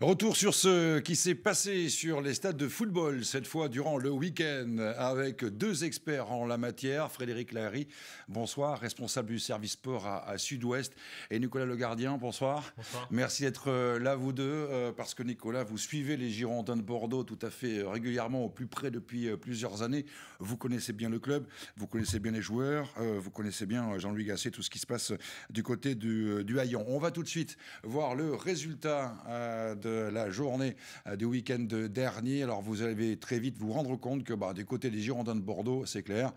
Retour sur ce qui s'est passé sur les stades de football, cette fois durant le week-end, avec deux experts en la matière. Frédéric Lahary, bonsoir, responsable du service sport à, Sud-Ouest, et Nicolas Legardien, bonsoir. bonsoir. Merci d'être euh, là, vous deux, euh, parce que Nicolas, vous suivez les Girondins de Bordeaux tout à fait euh, régulièrement, au plus près depuis plusieurs années. Vous connaissez bien le club, vous connaissez bien les joueurs, vous connaissez bien Jean-Louis Gasset, tout ce qui se passe du côté du, du Haillon. On va tout de suite voir le résultat de la journée euh, du week-end dernier. Alors vous allez très vite vous rendre compte que bah, des côtés côté des Girondins de Bordeaux, c'est clair.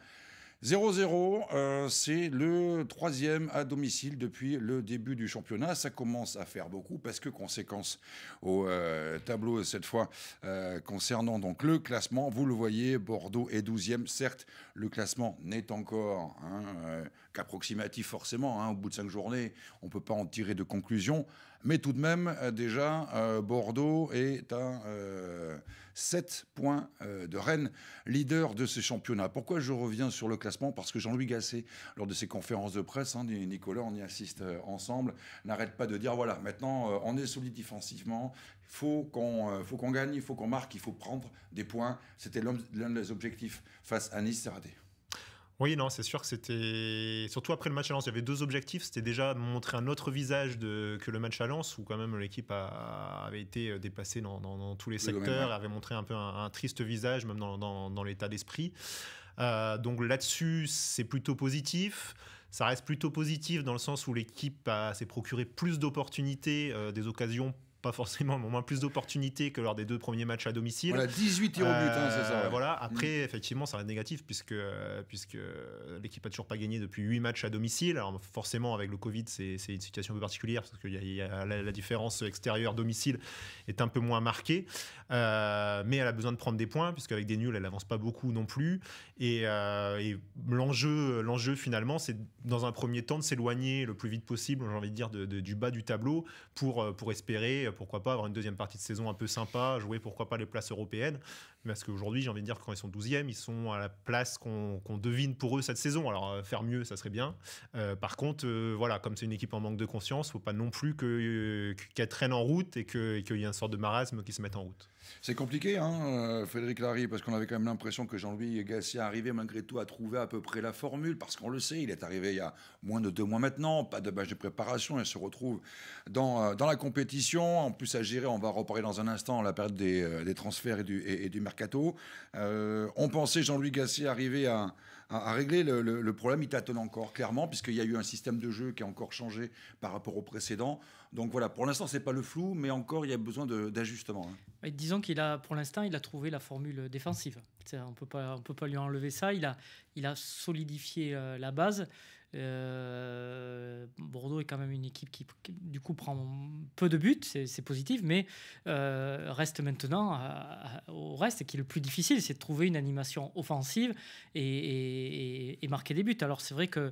0-0, euh, c'est le troisième à domicile depuis le début du championnat. Ça commence à faire beaucoup parce que conséquence au euh, tableau cette fois concernant donc le classement, vous le voyez, Bordeaux est 12e. Certes, le classement n'est encore hein, qu'approximatif forcément. Hein. au bout de cinq journées, on ne peut pas en tirer de conclusion. Mais tout de même, euh, déjà, euh, Bordeaux est à 7 euh, points de Rennes, leader de ce championnat. Pourquoi je reviens sur le classement Parce que Jean-Louis Gasset, lors de ses conférences de presse, hein, Nicolas, on y assiste ensemble, n'arrête pas de dire, voilà, maintenant, on est solide défensivement, il faut qu'on gagne, il faut qu'on marque, il faut prendre des points. C'était l'un des objectifs face à Nice, c'est raté. Oui, non, c'est sûr que c'était. Surtout après le match à Lens, il y avait deux objectifs. C'était déjà montrer un autre visage de... que le match à Lens, où quand même l'équipe avait été euh, dépassée dans, tous les secteurs, avait montré un peu un, triste visage, même dans, l'état d'esprit. Euh, donc là-dessus, c'est plutôt positif. Ça reste plutôt positif dans le sens où l'équipe s'est procuré plus d'opportunités, euh, des occasions pas forcément, au moins plus d'opportunités que lors des deux premiers matchs à domicile. Voilà, 18 tirs au but, hein, c'est ça. Euh, voilà, après, mm. effectivement, ça reste négatif puisque, euh, puisque l'équipe a toujours pas gagné depuis 8 matchs à domicile. Alors, forcément, avec le Covid, c'est une situation un peu particulière parce que y la, différence extérieure-domicile est un peu moins marquée. Euh, mais elle a besoin de prendre des points puisqu'avec des nuls, elle n'avance pas beaucoup non plus. Et, l'enjeu, l'enjeu finalement, c'est dans un premier temps de s'éloigner le plus vite possible, j'ai envie de dire, du bas du tableau pour, pour espérer euh, pourquoi pas avoir une deuxième partie de saison un peu sympa, jouer pourquoi pas les places européennes. Parce qu'aujourd'hui, j'ai envie de dire, quand ils sont 12e, ils sont à la place qu'on devine pour eux cette saison. Alors euh, faire mieux, ça serait bien. Euh, par contre, voilà, comme c'est une équipe en manque de conscience, faut pas non plus qu'elle traîne en route et qu'il y ait une sorte de marasme qui se mette en route. C'est compliqué, hein, Frédéric Larry, parce qu'on avait quand même l'impression que Jean-Louis est arrivait malgré tout à trouver à peu près la formule, parce qu'on le sait, il est arrivé il y a moins de deux mois maintenant, pas de bâche de préparation, il se retrouve dans la compétition en plus à gérer. On va reparler dans un instant la période des, euh, transferts et du, mercato. Euh, on pensait Jean-Louis Gasset arriver à, régler le, problème. Il tâtonne encore clairement puisqu'il y a eu un système de jeu qui a encore changé par rapport au précédent. Donc voilà, pour l'instant c'est pas le flou, mais encore il y a besoin d'ajustement. Hein. — Disons qu'il a pour l'instant il a trouvé la formule défensive. On peut on peut pas lui enlever ça. Il a il a solidifié euh, la base. Euh, Bordeaux est quand même une équipe qui, du coup, prend peu de buts, c'est positif, mais euh, reste maintenant au reste, qui est le plus difficile, c'est de trouver une animation offensive et, marquer des buts. Alors c'est vrai que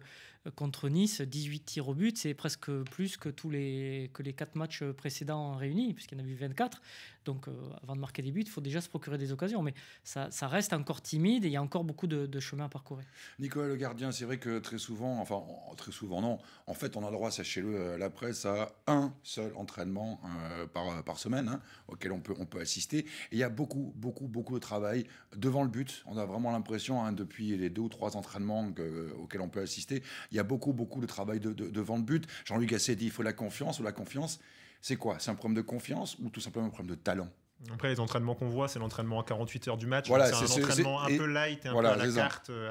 contre Nice, 18 tirs au but, c'est presque plus que tous les, que les 4 matchs précédents réunis, puisqu'il y en a eu 24. Donc euh, avant de marquer des buts, il faut déjà se procurer des occasions. Mais ça, reste encore timide et il y a encore beaucoup de, chemin à parcourir. Nicolas Le Gardien, c'est vrai que très souvent, enfin très souvent non, en fait on a le droit, sachez-le, euh, la presse à un seul entraînement euh, par, semaine hein, auquel on peut, on peut assister. Et il y a beaucoup, beaucoup, beaucoup de travail devant le but. On a vraiment l'impression, hein, depuis les deux ou trois entraînements auxquels on peut assister, il y a beaucoup, beaucoup de travail de, de, vente but. Jean-Luc Gasset dit il faut la confiance ou la confiance. C'est quoi C'est un problème de confiance ou tout simplement un problème de talent après, les entraînements qu'on voit, c'est l'entraînement à 48 heures du match. Voilà, c'est un entraînement un peu light euh,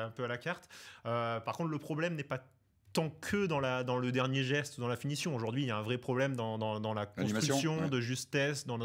un, peu à la carte, euh, par contre, le problème n'est pas tant que dans, le dernier geste, dans la finition. Aujourd'hui, il y a un vrai problème dans, la construction, de justesse, dans,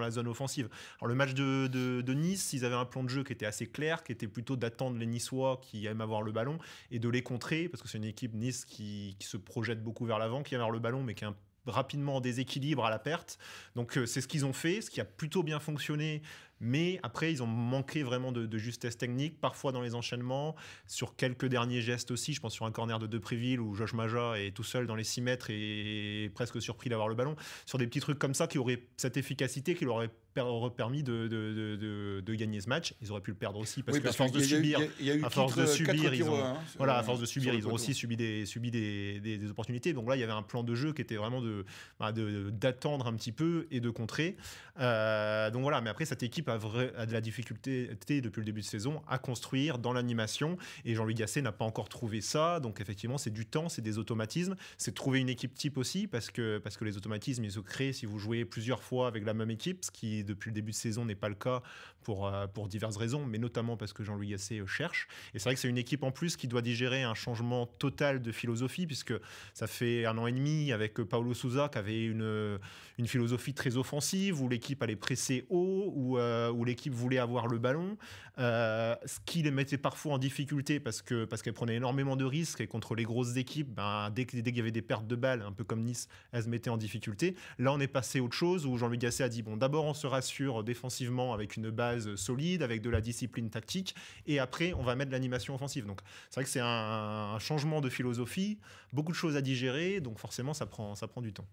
la, zone offensive. Alors, le match de, Nice, ils avaient un plan de jeu qui était assez clair, qui était plutôt d'attendre les Niçois qui aiment avoir le ballon et de les contrer, parce que c'est une équipe Nice qui, se projette beaucoup vers l'avant, qui aime avoir le ballon, mais qui a rapidement en déséquilibre à la perte. Donc euh, c'est ce qu'ils ont fait, ce qui a plutôt bien fonctionné mais après, ils ont manqué vraiment de, justesse technique, parfois dans les enchaînements, sur quelques derniers gestes aussi. Je pense sur un corner de Depréville où Josh Maja est tout seul dans les 6 mètres et presque surpris d'avoir le ballon. Sur des petits trucs comme ça qui auraient cette efficacité qui leur aurait permis de, de, de, gagner ce match. Ils auraient pu le perdre aussi parce qu'à force, subir, à force de subir, euh, ils ont, hein, voilà, à force de subir, ils ont aussi subi des, subi des, des, opportunités. Donc là, il y avait un plan de jeu qui était vraiment de bah, d'attendre un petit peu et de contrer. Euh, donc voilà, mais après cette équipe a, de la difficulté depuis le début de saison à construire dans l'animation. Et Jean-Louis Gasset n'a pas encore trouvé ça. Donc effectivement, c'est du temps, c'est des automatismes. C'est de trouver une équipe type aussi, parce que, parce que les automatismes, ils se créent si vous jouez plusieurs fois avec la même équipe, ce qui depuis le début de saison n'est pas le cas pour, euh, pour diverses raisons, mais notamment parce que Jean-Louis Gasset euh, cherche. Et c'est vrai que c'est une équipe en plus qui doit digérer un changement total de philosophie, puisque ça fait un an et demi avec euh, Paolo Souza qui avait une, une philosophie très offensive, où l'équipe allait presser haut, où... Euh, où l'équipe voulait avoir le ballon, euh, ce qui les mettait parfois en difficulté parce que parce qu'elles prenaient énormément de risques et contre les grosses équipes, ben, dès qu'il y avait des pertes de balles, un peu comme Nice, elles se mettaient en difficulté. Là, on est passé à autre chose où jean luc Gasset a dit bon, d'abord on se rassure défensivement avec une base solide, avec de la discipline tactique, et après on va mettre l'animation offensive. Donc c'est vrai que c'est un, changement de philosophie, beaucoup de choses à digérer, donc forcément ça prend ça prend du temps.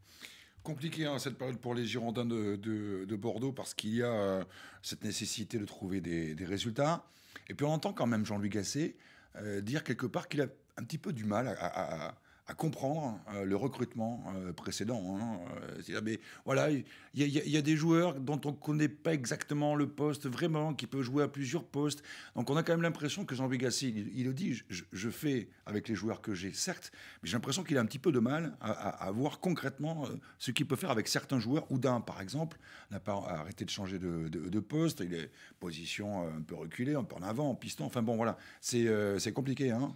Compliqué hein, cette période pour les Girondins de, Bordeaux parce qu'il y a euh, cette nécessité de trouver des, résultats. Et puis on entend quand même Jean-Louis Gasset euh, dire quelque part qu'il a un petit peu du mal à, à comprendre euh, le recrutement précédent. voilà, il y, a des joueurs dont on ne connaît pas exactement le poste vraiment, qui peuvent jouer à plusieurs postes. Donc on a quand même l'impression que Jean-Louis il, il, le dit, je, fais avec les joueurs que j'ai, certes, mais j'ai l'impression qu'il a un petit peu de mal à, voir concrètement euh, ce qu'il peut faire avec certains joueurs. Oudin, par exemple, n'a pas arrêté de changer de, de, poste. Il est position euh, un peu reculée, un peu en avant, en piston. Enfin bon, voilà, c'est compliqué. Hein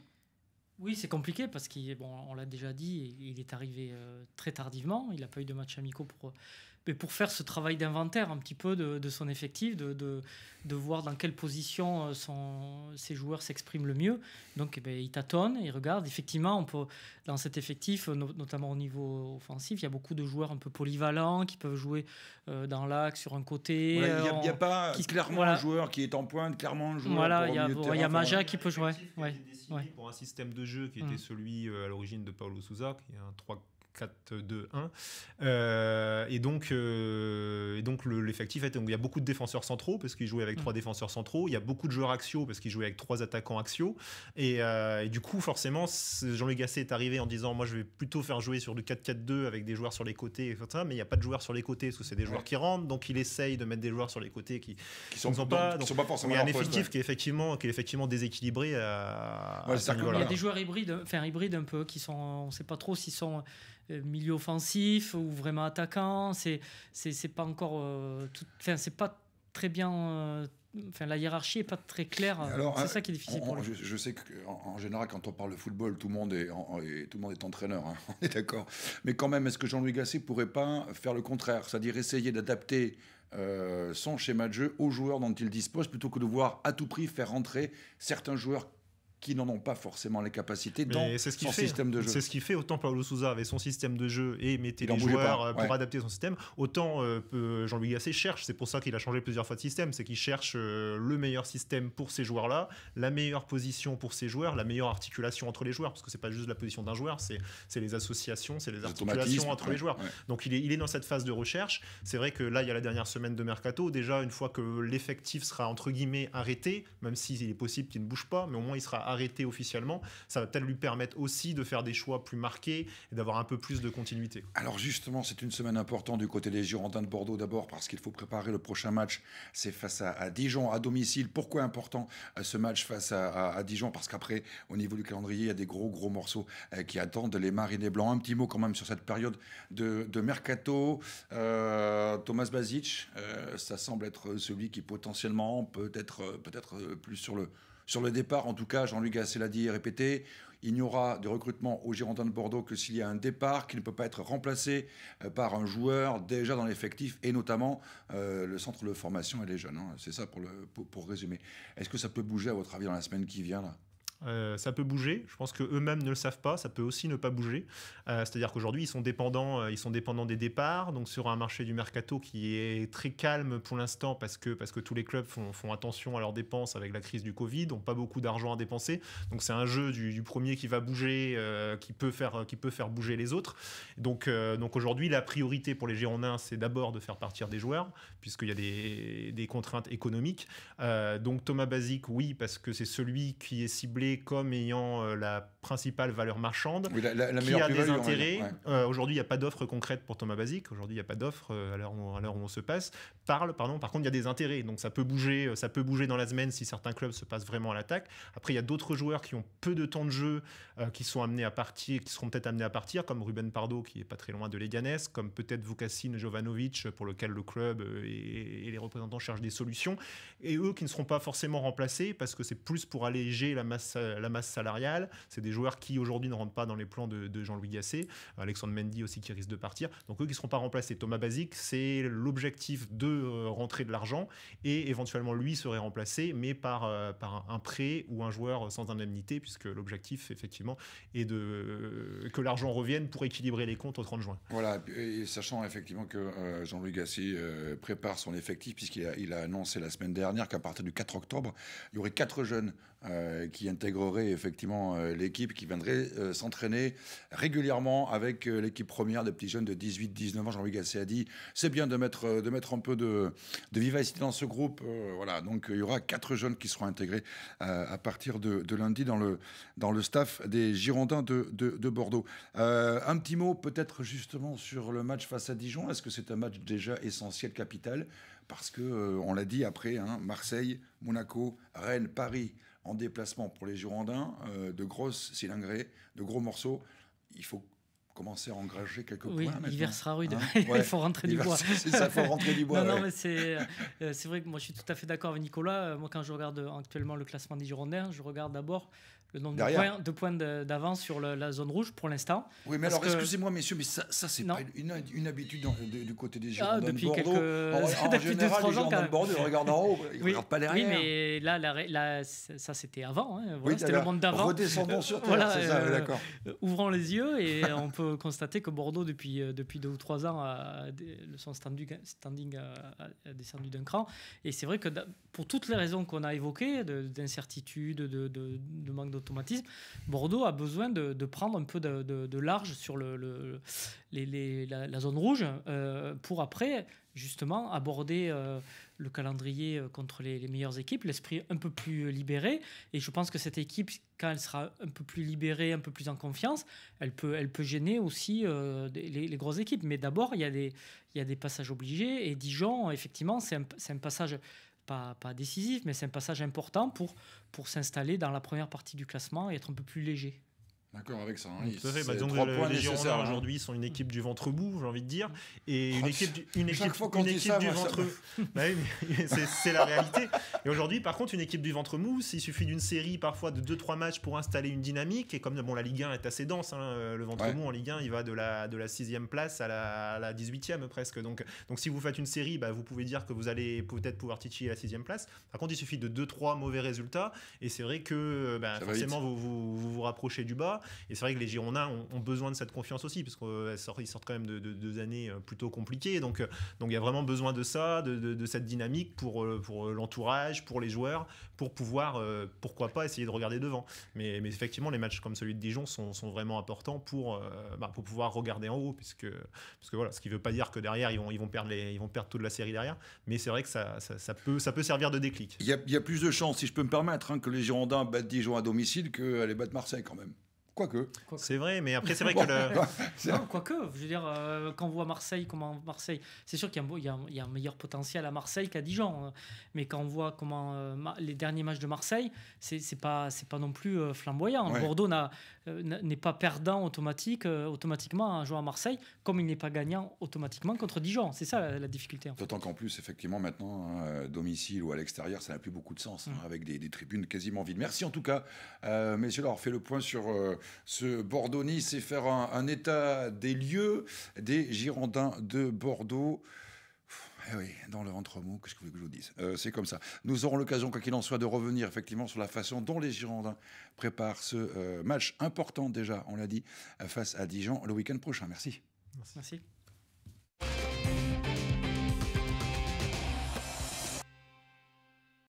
oui, c'est compliqué parce qu'on bon, l'a déjà dit, il est arrivé euh, très tardivement. Il n'a pas eu de match amicaux pour mais pour faire ce travail d'inventaire un petit peu de, son effectif, de, de, voir dans quelle position euh, ses joueurs s'expriment le mieux. Donc eh ben, il tâtonne, il regarde. Effectivement, on peut, dans cet effectif, euh, notamment au niveau offensif, il y a beaucoup de joueurs un peu polyvalents qui peuvent jouer euh, dans l'axe, sur un côté. Il n'y a, pas clairement un joueur qui est en pointe, clairement un joueur. Voilà, il y, a, Maja qui peut jouer. Ouais, ouais. Pour un système de jeu qui était mm. celui à l'origine de Paolo Souza, qui est un 3 4-2-1. Euh, et donc, euh, donc l'effectif il y a beaucoup de défenseurs centraux parce qu'ils jouaient avec mm. trois défenseurs centraux. Il y a beaucoup de joueurs axiaux parce qu'ils jouaient avec trois attaquants axiaux. Et, euh, du coup, forcément, jean luc Gasset est arrivé en disant Moi, je vais plutôt faire jouer sur du 4-4-2 avec des joueurs sur les côtés, etc mais il n'y a pas de joueurs sur les côtés parce que c'est des joueurs qui rentrent. Donc, il essaye de mettre des joueurs sur les côtés qui ne sont, pas. sont pas forcément il y a un effectif qui, est effectivement, qui est effectivement déséquilibré. il y a des joueurs hybrides, enfin hybrides un peu, qui sont. On ne sait pas trop s'ils sont euh, milieu offensif ou vraiment attaquant. C'est c'est pas encore euh, enfin c'est pas très bien. Euh, enfin, la hiérarchie est pas très claire. C'est hein, ça qui est difficile pour Je, sais qu'en en général, quand on parle de football, tout le monde est, tout le monde est entraîneur, hein, on est d'accord. Mais quand même, est-ce que Jean-Louis Gasset pourrait pas faire le contraire C'est-à-dire essayer d'adapter son schéma de jeu aux joueurs dont il dispose plutôt que de voir à tout prix faire rentrer certains joueurs qui n'en ont pas forcément les capacités dans son système de jeu. C'est ce qui fait, autant Paolo Souza avait son système de jeu et mettait les joueurs euh, pour adapter son système, autant euh, euh, Jean-Louis Gasset cherche, c'est pour ça qu'il a changé plusieurs fois de système, c'est qu'il cherche le meilleur système pour ces joueurs-là, la meilleure position pour ces joueurs, la meilleure articulation entre les joueurs, parce que c'est pas juste la position d'un joueur, c'est les associations, c'est les, articulations entre les joueurs. Donc il est, il est dans cette phase de recherche, c'est vrai que là, il y a la dernière semaine de Mercato, déjà une fois que l'effectif sera entre guillemets arrêté, même s'il est possible qu'il ne bouge pas, mais au moins il sera arrêter officiellement, ça va peut-être lui permettre aussi de faire des choix plus marqués et d'avoir un peu plus de continuité. Alors justement, c'est une semaine importante du côté des Girondins de Bordeaux d'abord parce qu'il faut préparer le prochain match. C'est face à, Dijon à domicile. Pourquoi important euh, ce match face à, Dijon Parce qu'après, au niveau du calendrier, il y a des gros gros morceaux euh, qui attendent les Marinés Blancs. Un petit mot quand même sur cette période de, mercato. Euh, Thomas Bazic, ça semble être celui qui potentiellement peut être peut-être plus sur le sur le départ, en tout cas, Jean-Luc Gasset l'a dit et répété, il n'y aura de recrutement au Girondins de Bordeaux que s'il y a un départ qui ne peut pas être remplacé euh, par un joueur déjà dans l'effectif et notamment euh, le centre de formation et les jeunes. Hein. C'est ça pour, le, pour résumer. Est-ce que ça peut bouger à votre avis dans la semaine qui vient là euh, ça peut bouger. Je pense que eux-mêmes ne le savent pas. Ça peut aussi ne pas bouger. Euh, c'est-à-dire qu'aujourd'hui, ils sont dépendants, euh, ils sont dépendants des départs. Donc sur un marché du mercato qui est très calme pour l'instant parce que parce que tous les clubs font, attention à leurs dépenses avec la crise du Covid, n'ont pas beaucoup d'argent à dépenser. Donc c'est un jeu du, premier qui va bouger, qui peut faire qui peut faire bouger les autres. Donc donc aujourd'hui, la priorité pour les Girondins, c'est d'abord de faire partir des joueurs puisqu'il y a des, des contraintes économiques. donc Thomas Basic, oui, parce que c'est celui qui est ciblé comme ayant euh, la principale valeur marchande, euh, Il y qui a des intérêts. Aujourd'hui, il n'y a pas d'offre concrète pour Thomas Basic. Aujourd'hui, il n'y a pas d'offre euh, à l'heure où, on se passe. Parle, pardon. Par contre, il y a des intérêts. Donc, ça peut bouger. Ça peut bouger dans la semaine si certains clubs se passent vraiment à l'attaque. Après, il y a d'autres joueurs qui ont peu de temps de jeu, qui sont amenés à partir, qui seront peut-être amenés à partir, comme Ruben Pardo, qui est pas très loin de Leganés comme peut-être Vukasin Jovanovic, pour lequel le club et les représentants cherchent des solutions, et eux qui ne seront pas forcément remplacés parce que c'est plus pour alléger la masse la masse salariale. C'est des joueurs qui aujourd'hui ne rentrent pas dans les plans de, Jean-Louis Gasset. Alexandre Mendy aussi qui risque de partir. Donc eux qui ne seront pas remplacés. Thomas Basic, c'est l'objectif de euh, rentrer de l'argent et éventuellement lui serait remplacé, mais par, euh, par un prêt ou un joueur sans indemnité, puisque l'objectif effectivement est de, euh, que l'argent revienne pour équilibrer les comptes au 30 juin. Voilà, et sachant effectivement que Jean-Louis Gasset prépare son effectif, puisqu'il a, il a annoncé la semaine dernière qu'à partir du 4 octobre, il y aurait quatre jeunes qui intègrent intégrerait effectivement euh, l'équipe qui viendrait euh, s'entraîner régulièrement avec euh, l'équipe première des petits jeunes de 18-19 ans. Jean-Louis Gasset a dit c'est bien de mettre, de mettre un peu de, de vivacité dans ce groupe. voilà, donc il y aura quatre jeunes qui seront intégrés à partir de, lundi dans le, dans le staff des Girondins de, de, Bordeaux. un petit mot peut-être justement sur le match face à Dijon. Est-ce que c'est un match déjà essentiel, capital Parce que, on l'a dit après, hein, Marseille, Monaco, Rennes, Paris, en déplacement pour les Girondins, euh, de grosses cylindrées, de gros morceaux. Il faut commencer à engager quelques oui, points. L'hiver sera rude. Hein il faut rentrer du bois. C'est ça, il faut rentrer du bois. non, euh, euh, c'est vrai que moi je suis tout à fait d'accord avec Nicolas. Moi, quand je regarde actuellement le classement des Girondins, je regarde d'abord le nombre de points, de d'avance sur la zone rouge pour l'instant. Oui, mais alors excusez-moi, messieurs, mais ça, c'est pas une, habitude du côté des gens ah, de Bordeaux. Quelques... En, en général, les de Bordeaux ils regardent en haut, ils regardent pas derrière. Oui, mais là, la, la, ça c'était avant. Hein. oui, c'était le monde d'avant. Redescendons sur c'est ça, euh, d'accord. Ouvrons les yeux et on peut constater que Bordeaux, depuis, euh, depuis deux ou trois ans, a, son standing, standing a, descendu d'un cran. Et c'est vrai que pour toutes les raisons qu'on a évoquées, d'incertitude, de, de manque de automatisme. Bordeaux a besoin de, prendre un peu de, large sur le, la, zone rouge euh, pour après justement aborder euh, le calendrier euh, contre les, meilleures équipes, l'esprit un peu plus libéré. Et je pense que cette équipe, quand elle sera un peu plus libérée, un peu plus en confiance, elle peut, elle peut gêner aussi les, grosses équipes. Mais d'abord, il, y a des, des passages obligés. Et Dijon, effectivement, c'est un, un passage pas, décisif, mais c'est un passage important pour, pour s'installer dans la première partie du classement et être un peu plus léger. D'accord avec ça. Hein. Bah, les Girondins aujourd'hui sont une équipe du ventre mou, j'ai envie de dire, et une équipe une équipe, fois une équipe ventre. Ça... Bah c'est la réalité. Et aujourd'hui, par contre, une équipe du ventre mou, il suffit d'une série parfois de 2-3 matchs pour installer une dynamique. Et comme bon, la Ligue 1 est assez dense, hein, euh, le ventre mou en Ligue 1, il va de la de la sixième place à la, à la 18e presque. Donc donc si vous faites une série, bah, vous pouvez dire que vous allez peut-être pouvoir titiller la sixième place. Par contre, il suffit de 2-3 mauvais résultats, et c'est vrai que forcément vous vous vous rapprochez du bas. Et c'est vrai que les Girondins ont, besoin de cette confiance aussi, parce qu'ils sortent, sortent quand même de, deux années euh, plutôt compliquées. Donc, euh, donc il y a vraiment besoin de ça, de, cette dynamique pour, euh, pour l'entourage, pour les joueurs, pour pouvoir, pourquoi pas, essayer de regarder devant. Mais, effectivement, les matchs comme celui de Dijon sont, vraiment importants pour, bah, pour pouvoir regarder en haut, puisque, parce voilà, ce qui ne veut pas dire que derrière, ils vont, ils vont, perdre, ils vont perdre toute la série derrière. Mais c'est vrai que ça, peut, ça peut servir de déclic. Il y a, plus de chances, si je peux me permettre, hein, que les Girondins battent Dijon à domicile que les battre Marseille quand même. Quoique. C'est vrai, mais après, c'est vrai que le. que quoique, je veux dire, euh, quand on voit Marseille, comment Marseille. C'est sûr qu'il y, y, a un meilleur potentiel à Marseille qu'à Dijon. Hein. mais quand on voit comment euh, les derniers matchs de Marseille, c'est pas, pas non plus euh, flamboyant. Bordeaux n'a euh, n'est pas perdant automatique, euh, automatiquement un joueur à Marseille, comme il n'est pas gagnant automatiquement contre Dijon. C'est ça la, difficulté. En D'autant qu'en plus, effectivement, maintenant, hein, euh, domicile ou à l'extérieur, ça n'a plus beaucoup de sens, hein, mm. avec des, tribunes quasiment vides. Merci en tout cas, euh, messieurs, d'avoir fait le point sur ce Bordeaux-Nice et faire un état des lieux des Girondins de Bordeaux. Eh oui, dans le ventre mou, qu'est-ce que vous voulez que je vous dise euh, C'est comme ça. Nous aurons l'occasion, quoi qu'il en soit, de revenir effectivement sur la façon dont les Girondins préparent ce euh, match important déjà, on l'a dit, euh, face à Dijon le week-end prochain. Merci. Merci.